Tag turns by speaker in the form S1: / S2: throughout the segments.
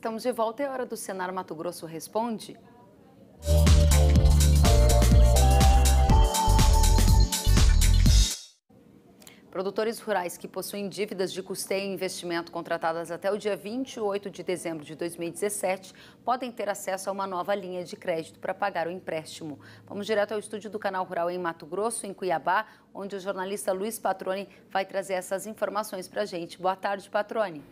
S1: Estamos de volta, é hora do Senar Mato Grosso Responde. Produtores rurais que possuem dívidas de custeio e investimento contratadas até o dia 28 de dezembro de 2017 podem ter acesso a uma nova linha de crédito para pagar o empréstimo. Vamos direto ao estúdio do Canal Rural em Mato Grosso, em Cuiabá, onde o jornalista Luiz Patrone vai trazer essas informações para a gente. Boa tarde, Patrone.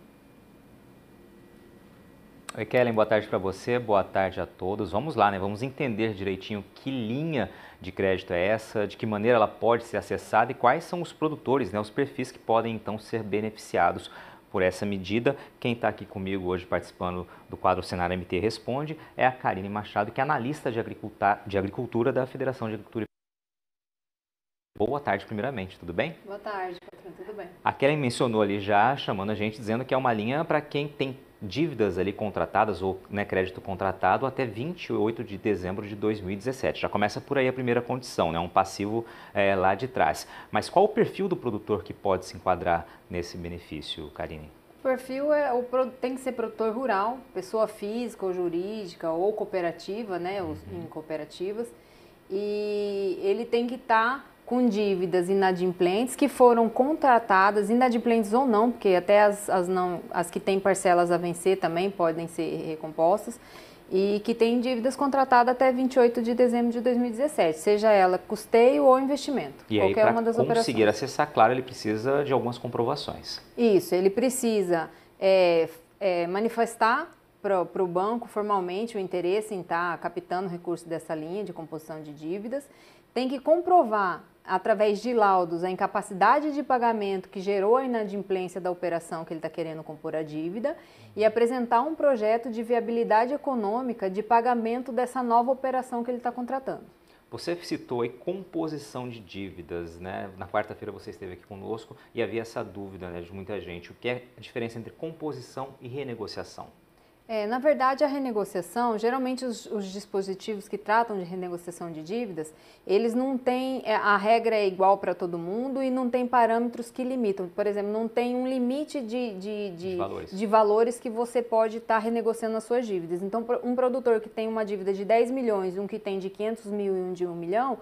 S2: Oi, Kellen, boa tarde para você, boa tarde a todos. Vamos lá, né? Vamos entender direitinho que linha de crédito é essa, de que maneira ela pode ser acessada e quais são os produtores, né? Os perfis que podem então ser beneficiados por essa medida. Quem está aqui comigo hoje participando do quadro Cenário MT Responde é a Karine Machado, que é analista de, de agricultura da Federação de Agricultura. Boa tarde, primeiramente, tudo bem? Boa tarde, tudo bem. A Kellen mencionou ali já, chamando a gente, dizendo que é uma linha para quem tem dívidas ali contratadas ou né, crédito contratado até 28 de dezembro de 2017. Já começa por aí a primeira condição, né, um passivo é, lá de trás. Mas qual o perfil do produtor que pode se enquadrar nesse benefício, Karine?
S1: O perfil é, o, tem que ser produtor rural, pessoa física ou jurídica ou cooperativa, né, uhum. em cooperativas. E ele tem que estar tá com dívidas inadimplentes que foram contratadas, inadimplentes ou não, porque até as, as, não, as que têm parcelas a vencer também podem ser recompostas, e que têm dívidas contratadas até 28 de dezembro de 2017, seja ela custeio ou investimento. E qualquer aí, uma das operações. Para conseguir
S2: acessar, claro, ele precisa de algumas comprovações.
S1: Isso, ele precisa é, é, manifestar para o banco formalmente o interesse em estar tá captando recursos dessa linha de composição de dívidas, tem que comprovar através de laudos, a incapacidade de pagamento que gerou a inadimplência da operação que ele está querendo compor a dívida e apresentar um projeto de viabilidade econômica de pagamento dessa nova operação que ele está contratando.
S2: Você citou aí composição de dívidas, né? Na quarta-feira você esteve aqui conosco e havia essa dúvida né, de muita gente. O que é a diferença entre composição e renegociação?
S1: É, na verdade, a renegociação, geralmente os, os, dispositivos que tratam de renegociação de dívidas, eles não têm, é, a regra é igual para todo mundo e não tem parâmetros que limitam. Por exemplo, não tem um limite de, de, de, valores. de valores. que você pode estar tá renegociando as suas dívidas. Então, um produtor que tem uma dívida de 10 milhões, um que tem de 500 mil e um de 1 milhão,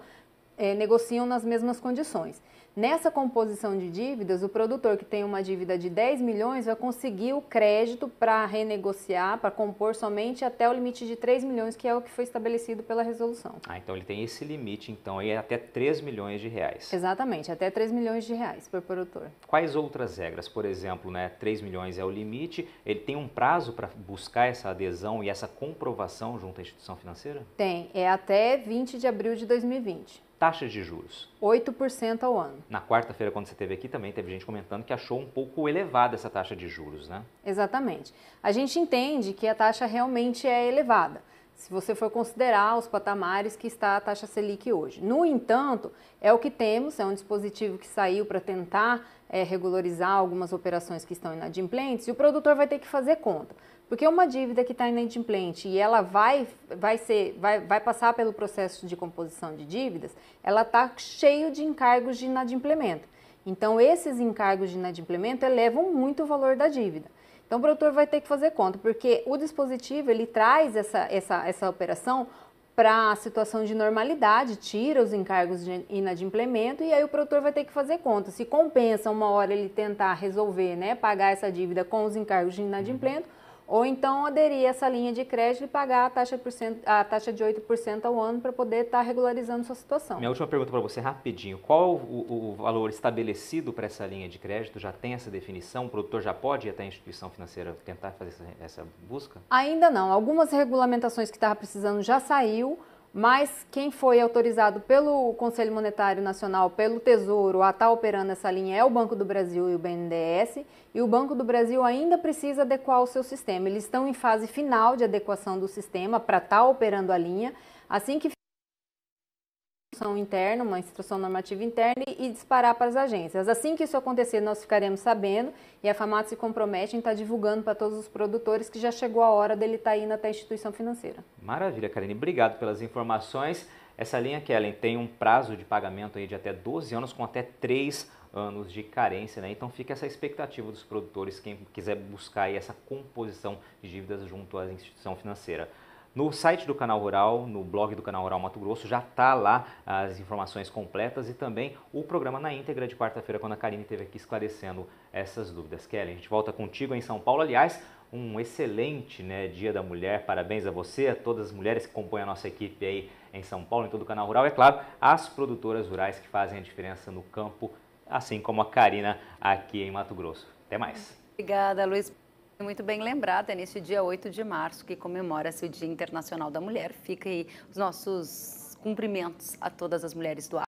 S1: é, negociam nas mesmas condições. Nessa composição de dívidas, o produtor que tem uma dívida de 10 milhões vai conseguir o crédito para renegociar, para compor somente até o limite de 3 milhões, que é o que foi estabelecido pela resolução.
S2: Ah, então ele tem esse limite, então, aí é até 3 milhões de reais.
S1: Exatamente, até 3 milhões de reais por produtor.
S2: Quais outras regras? Por exemplo, né, 3 milhões é o limite, ele tem um prazo para buscar essa adesão e essa comprovação junto à instituição financeira?
S1: Tem, é até 20 de abril de 2020.
S2: Taxas de juros.
S1: 8% ao ano.
S2: Na quarta-feira, quando você esteve aqui, também teve gente comentando que achou um pouco elevada essa taxa de juros, né?
S1: Exatamente. A gente entende que a taxa realmente é elevada, se você for considerar os patamares que está a taxa Selic hoje. No entanto, é o que temos, é um dispositivo que saiu para tentar é, regularizar algumas operações que estão inadimplentes e o produtor vai ter que fazer conta. Porque uma dívida que está inadimplente e ela vai, vai, ser, vai, vai passar pelo processo de composição de dívidas, ela está cheio de encargos de inadimplemento. Então, esses encargos de inadimplemento elevam muito o valor da dívida. Então, o produtor vai ter que fazer conta, porque o dispositivo ele traz essa, essa, essa operação para a situação de normalidade, tira os encargos de inadimplemento e aí o produtor vai ter que fazer conta. Se compensa uma hora ele tentar resolver, né, pagar essa dívida com os encargos de uhum. inadimplemento, ou então aderir a essa linha de crédito e pagar a taxa, por cento, a taxa de 8% ao ano para poder estar tá regularizando sua situação. Minha última
S2: pergunta para você, rapidinho. Qual o, o valor estabelecido para essa linha de crédito? Já tem essa definição? O produtor já pode ir até a instituição financeira tentar fazer essa, essa busca?
S1: Ainda não. Algumas regulamentações que estava precisando já saiu, mas quem foi autorizado pelo Conselho Monetário Nacional, pelo Tesouro, a estar tá operando essa linha é o Banco do Brasil e o BNDES, e o Banco do Brasil ainda precisa adequar o seu sistema. Eles estão em fase final de adequação do sistema para estar tá operando a linha. Assim que instrução interna, uma instrução normativa interna e disparar para as agências. Assim que isso acontecer, nós ficaremos sabendo e a FAMAT se compromete em estar tá divulgando para todos os produtores que já chegou a hora dele estar tá indo até a instituição financeira.
S2: Maravilha, Karine. Obrigado pelas informações. Essa linha, Kellen, tem um prazo de pagamento aí de até 12 anos com até 3 anos de carência, né? Então fica essa expectativa dos produtores, quem quiser buscar essa composição de dívidas junto à instituição financeira. No site do Canal Rural, no blog do Canal Rural Mato Grosso, já está lá as informações completas e também o programa na íntegra de quarta-feira, quando a Karine esteve aqui esclarecendo essas dúvidas. Kelly, a gente volta contigo em São Paulo. Aliás, um excelente né, Dia da Mulher. Parabéns a você, a todas as mulheres que compõem a nossa equipe aí em São Paulo, em todo o Canal Rural. É claro, as produtoras rurais que fazem a diferença no campo, assim como a Karina aqui em Mato Grosso. Até mais.
S1: Obrigada, Luiz. Muito bem lembrada é neste dia 8 de março que comemora-se o Dia Internacional da Mulher. Fica aí os nossos cumprimentos a todas as mulheres do ar.